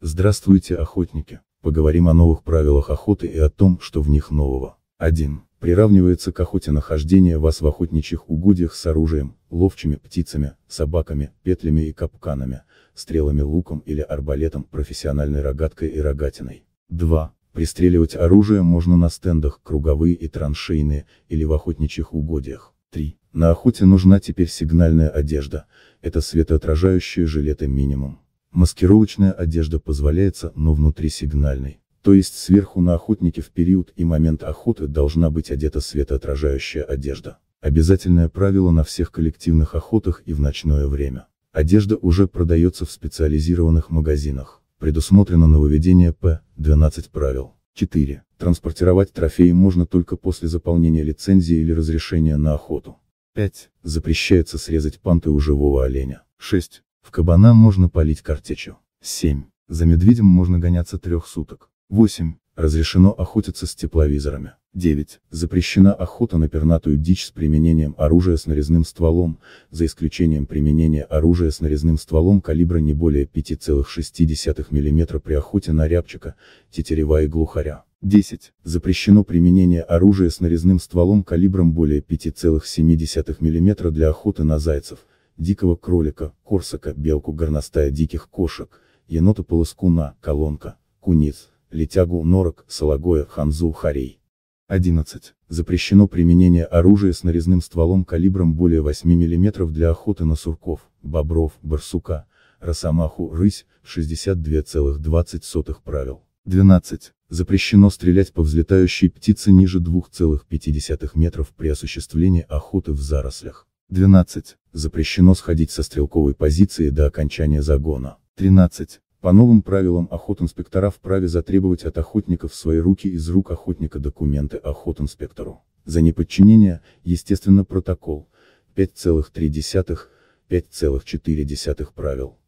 Здравствуйте, охотники! Поговорим о новых правилах охоты и о том, что в них нового. 1. Приравнивается к охоте нахождение вас в охотничьих угодьях с оружием, ловчими птицами, собаками, петлями и капканами, стрелами луком или арбалетом, профессиональной рогаткой и рогатиной. 2. Пристреливать оружие можно на стендах, круговые и траншейные, или в охотничьих угодьях. 3. На охоте нужна теперь сигнальная одежда, это светоотражающие жилеты минимум. Маскировочная одежда позволяется, но внутри сигнальной. То есть сверху на охотнике в период и момент охоты должна быть одета светоотражающая одежда. Обязательное правило на всех коллективных охотах и в ночное время. Одежда уже продается в специализированных магазинах. Предусмотрено нововведение П. 12 правил. 4. Транспортировать трофеи можно только после заполнения лицензии или разрешения на охоту. 5. Запрещается срезать панты у живого оленя. 6. В кабана можно палить картечью. 7. За медведем можно гоняться трех суток. 8. Разрешено охотиться с тепловизорами. 9. Запрещена охота на пернатую дичь с применением оружия с нарезным стволом, за исключением применения оружия с нарезным стволом калибра не более 5,6 мм при охоте на рябчика, тетерева и глухаря. 10. Запрещено применение оружия с нарезным стволом калибром более 5,7 мм для охоты на зайцев, дикого кролика, корсака, белку горностая диких кошек, енота полоскуна, колонка, куниц, летягу, норок, сологоя, ханзу, харей. 11. Запрещено применение оружия с нарезным стволом калибром более 8 мм для охоты на сурков, бобров, барсука, росомаху, рысь, 62,20 правил. 12. Запрещено стрелять по взлетающей птице ниже 2,5 метров при осуществлении охоты в зарослях. 12. Запрещено сходить со стрелковой позиции до окончания загона. 13. По новым правилам охотинспектора вправе затребовать от охотников в свои руки из рук охотника документы охотинспектору. За неподчинение, естественно, протокол 5,3, 5,4 правил.